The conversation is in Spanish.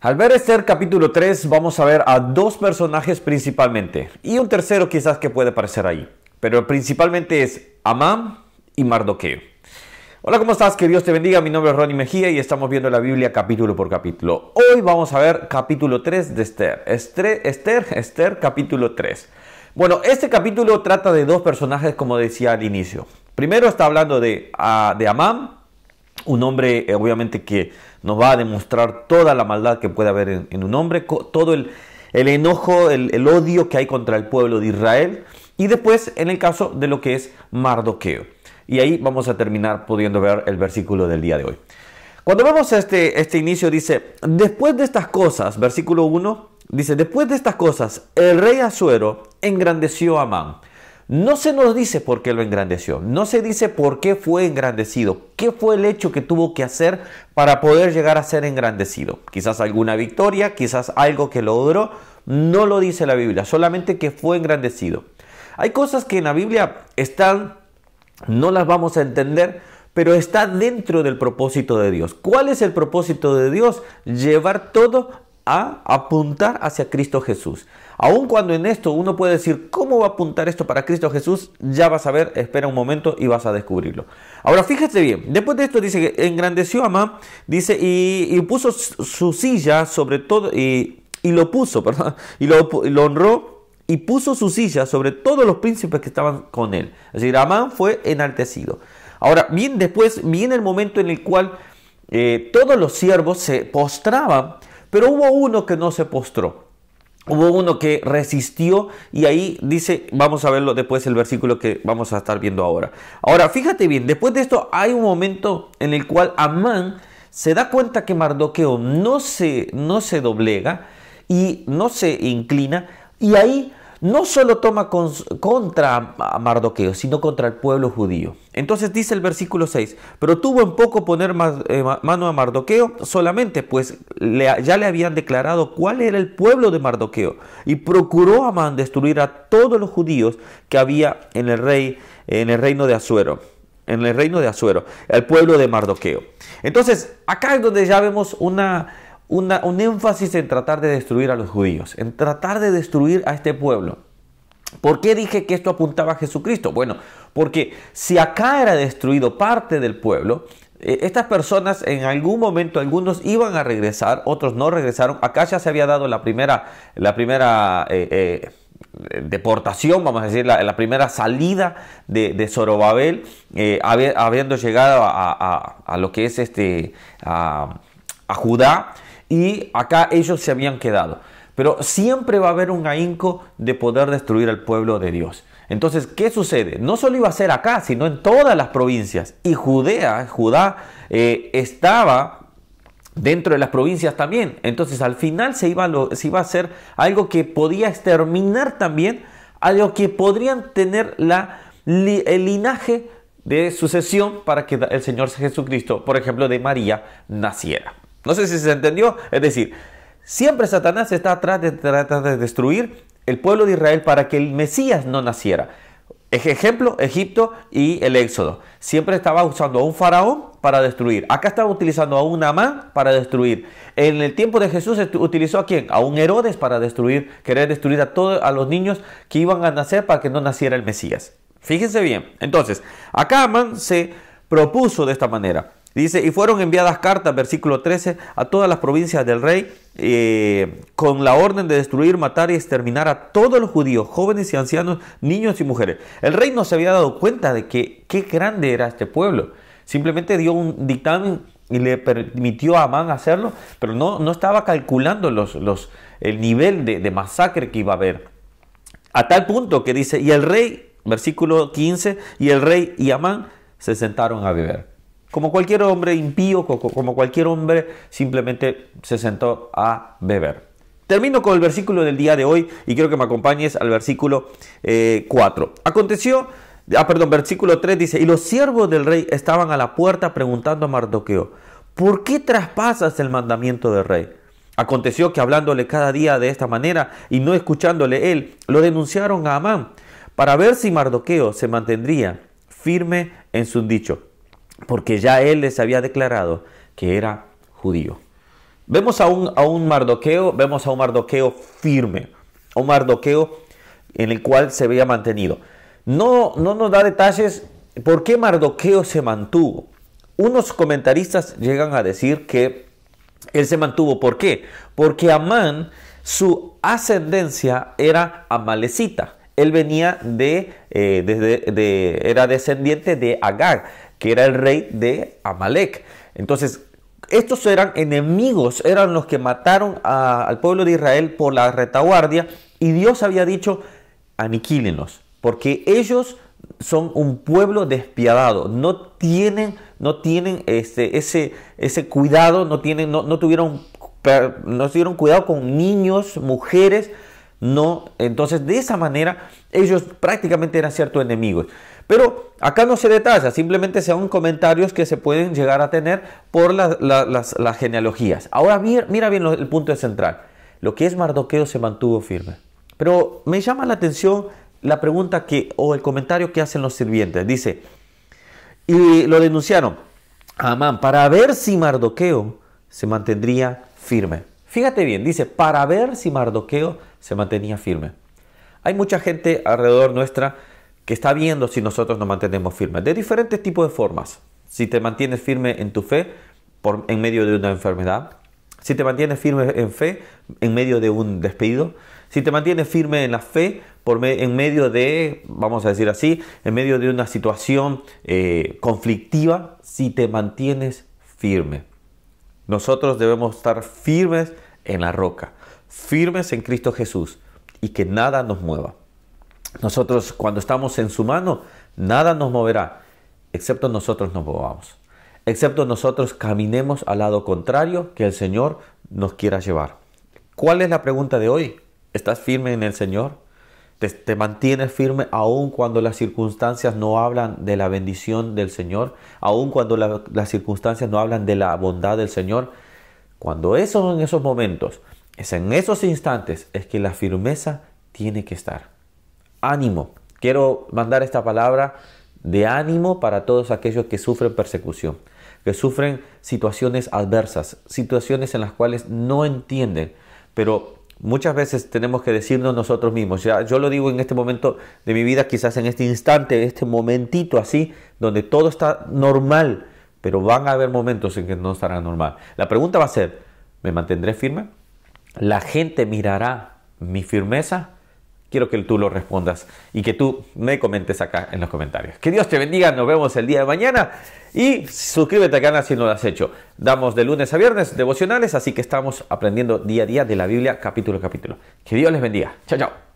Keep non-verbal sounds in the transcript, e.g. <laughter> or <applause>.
Al ver Esther capítulo 3 vamos a ver a dos personajes principalmente y un tercero quizás que puede aparecer ahí, pero principalmente es Amán y Mardoqueo. Hola, ¿cómo estás? Que Dios te bendiga. Mi nombre es Ronnie Mejía y estamos viendo la Biblia capítulo por capítulo. Hoy vamos a ver capítulo 3 de Esther. Esther, Esther, Esther, capítulo 3. Bueno, este capítulo trata de dos personajes como decía al inicio. Primero está hablando de, Amam. Ah, de Amán un hombre, eh, obviamente, que nos va a demostrar toda la maldad que puede haber en, un hombre, todo el, enojo, el, odio que hay contra el pueblo de Israel. Y después, en el caso de lo que es Mardoqueo. Y ahí vamos a terminar pudiendo ver el versículo del día de hoy. Cuando vamos este, este inicio, dice, después de estas cosas, versículo 1, dice, después de estas cosas, el rey Azuero engrandeció a Amán no se nos dice por qué lo engrandeció, no se dice por qué fue engrandecido, qué fue el hecho que tuvo que hacer para poder llegar a ser engrandecido. Quizás alguna victoria, quizás algo que logró, no lo dice la Biblia, solamente que fue engrandecido. Hay cosas que en la Biblia están, no las vamos a entender, pero está dentro del propósito de Dios. ¿Cuál es el propósito de Dios? Llevar todo a apuntar hacia Cristo Jesús. Aun cuando en esto uno puede decir, ¿cómo va a apuntar esto para Cristo Jesús? Ya vas a ver, espera un momento y vas a descubrirlo. Ahora fíjate bien, después de esto dice que engrandeció Amán, dice, y, puso su silla sobre todo, y, lo puso, <laughs> perdón, y lo, honró y puso su silla sobre todos los príncipes que estaban con él. Es decir, Amán fue enaltecido. Ahora, bien después viene el momento en el cual eh, todos los siervos se postraban pero hubo uno que no se postró. Hubo uno que resistió y ahí dice, vamos a verlo después el versículo que vamos a estar viendo ahora. Ahora, fíjate bien, después de esto hay un momento en el cual Amán se da cuenta que Mardoqueo no se, no se doblega y no se inclina y ahí no solo toma contra Mardoqueo, sino contra el pueblo judío. Entonces dice el versículo 6, pero tuvo en poco poner eh, mano a Mardoqueo solamente, pues ya le habían declarado cuál era el pueblo de Mardoqueo, y procuró Amán destruir a todos los judíos que había en el, rey, en el reino de Azuero en el reino de Azuero, el pueblo de Mardoqueo. Entonces, acá es donde ya vemos una, un énfasis en tratar de destruir a los judíos, en tratar de destruir a este pueblo. ¿Por qué dije que esto apuntaba a Jesucristo? Bueno, porque si acá era destruido parte del pueblo, eh, estas personas en algún momento, algunos iban a regresar, otros no regresaron. Acá ya se había dado la primera, la primera eh, eh, deportación, vamos a decir, la, primera salida de, de Zorobabel, habiendo llegado a, lo que es este, a, a Judá y acá ellos se habían quedado. Pero siempre va a haber un ahínco de poder destruir al pueblo de Dios. Entonces, ¿qué sucede? No solo iba a ser acá, sino en todas las provincias. Y Judea, Judá, eh, estaba dentro de las provincias también. Entonces, al final se iba, a hacer algo que podía exterminar también, a algo que podrían tener la, el linaje de sucesión para que el Señor Jesucristo, por ejemplo, de María, naciera. No sé si se entendió. Es decir, siempre Satanás está atrás de de destruir el pueblo de Israel para que el Mesías no naciera. Ejemplo, Egipto y el Éxodo. Siempre estaba usando a un faraón para destruir. Acá estaba utilizando a un Amán para destruir. En el tiempo de Jesús utilizó a quién? A un Herodes para destruir, querer destruir a todos a los niños que iban a nacer para que no naciera el Mesías. Fíjense bien. Entonces, acá Amán se propuso de esta manera. Dice, y fueron enviadas cartas, versículo 13, a todas las provincias del rey eh, con la orden de destruir, matar y exterminar a todos los judíos, jóvenes y ancianos, niños y mujeres. El rey no se había dado cuenta de que qué grande era este pueblo. Simplemente dio un dictamen y le permitió a Amán hacerlo, pero no, no estaba calculando los, los, el nivel de, de masacre que iba a haber. A tal punto que dice, y el rey, versículo 15, y el rey y Amán se sentaron a beber como cualquier hombre impío, como cualquier hombre, simplemente se sentó a beber. Termino con el versículo del día de hoy y quiero que me acompañes al versículo 4. Eh, Aconteció, ah, perdón, versículo 3 dice, y los siervos del rey estaban a la puerta preguntando a Mardoqueo, ¿por qué traspasas el mandamiento del rey? Aconteció que hablándole cada día de esta manera y no escuchándole él, lo denunciaron a Amán para ver si Mardoqueo se mantendría firme en su dicho porque ya él les había declarado que era judío. Vemos a un, a un mardoqueo, vemos a un mardoqueo firme, un mardoqueo en el cual se había mantenido. No, no nos da detalles por qué Mardoqueo se mantuvo. Unos comentaristas llegan a decir que él se mantuvo. ¿Por qué? Porque Amán, su ascendencia era amalecita. Él venía de, eh, de era descendiente de Agar que era el rey de Amalek. Entonces, estos eran enemigos, eran los que mataron al pueblo de Israel por la retaguardia y Dios había dicho, aniquílenlos, porque ellos son un pueblo despiadado, no tienen, no tienen este, ese, ese cuidado, no, tienen, no, no tuvieron, no tuvieron cuidado con niños, mujeres, no, entonces de esa manera ellos prácticamente eran ciertos enemigos. Pero acá no se detalla, simplemente son comentarios que se pueden llegar a tener por las, genealogías. Ahora mira, bien el punto central. Lo que es Mardoqueo se mantuvo firme. Pero me llama la atención la pregunta que o el comentario que hacen los sirvientes. Dice, y lo denunciaron Amán para ver si Mardoqueo se mantendría firme. Fíjate bien, dice, para ver si Mardoqueo se mantenía firme. Hay mucha gente alrededor nuestra que está viendo si nosotros nos mantenemos firmes, de diferentes tipos de formas. Si te mantienes firme en tu fe por, en medio de una enfermedad, si te mantienes firme en fe en medio de un despedido si te mantienes firme en la fe por en medio de, vamos a decir así, en medio de una situación eh, conflictiva, si te mantienes firme. Nosotros debemos estar firmes en la roca firmes en Cristo Jesús y que nada nos mueva. Nosotros cuando estamos en su mano, nada nos moverá, excepto nosotros nos movamos, excepto nosotros caminemos al lado contrario que el Señor nos quiera llevar. ¿Cuál es la pregunta de hoy? ¿Estás firme en el Señor? ¿Te, mantienes firme aun cuando las circunstancias no hablan de la bendición del Señor? ¿Aun cuando las circunstancias no hablan de la bondad del Señor? Cuando eso en esos momentos es en esos instantes es que la firmeza tiene que estar. Ánimo. Quiero mandar esta palabra de ánimo para todos aquellos que sufren persecución, que sufren situaciones adversas, situaciones en las cuales no entienden, pero muchas veces tenemos que decirnos nosotros mismos, ya yo lo digo en este momento de mi vida, quizás en este instante, este momentito así, donde todo está normal, pero van a haber momentos en que no estará normal. La pregunta va a ser, ¿me mantendré firme? la gente mirará mi firmeza? Quiero que tú lo respondas y que tú me comentes acá en los comentarios. Que Dios te bendiga, nos vemos el día de mañana y suscríbete al canal si no lo has hecho. Damos de lunes a viernes devocionales, así que estamos aprendiendo día a día de la Biblia capítulo a capítulo. Que Dios les bendiga. Chao, chao.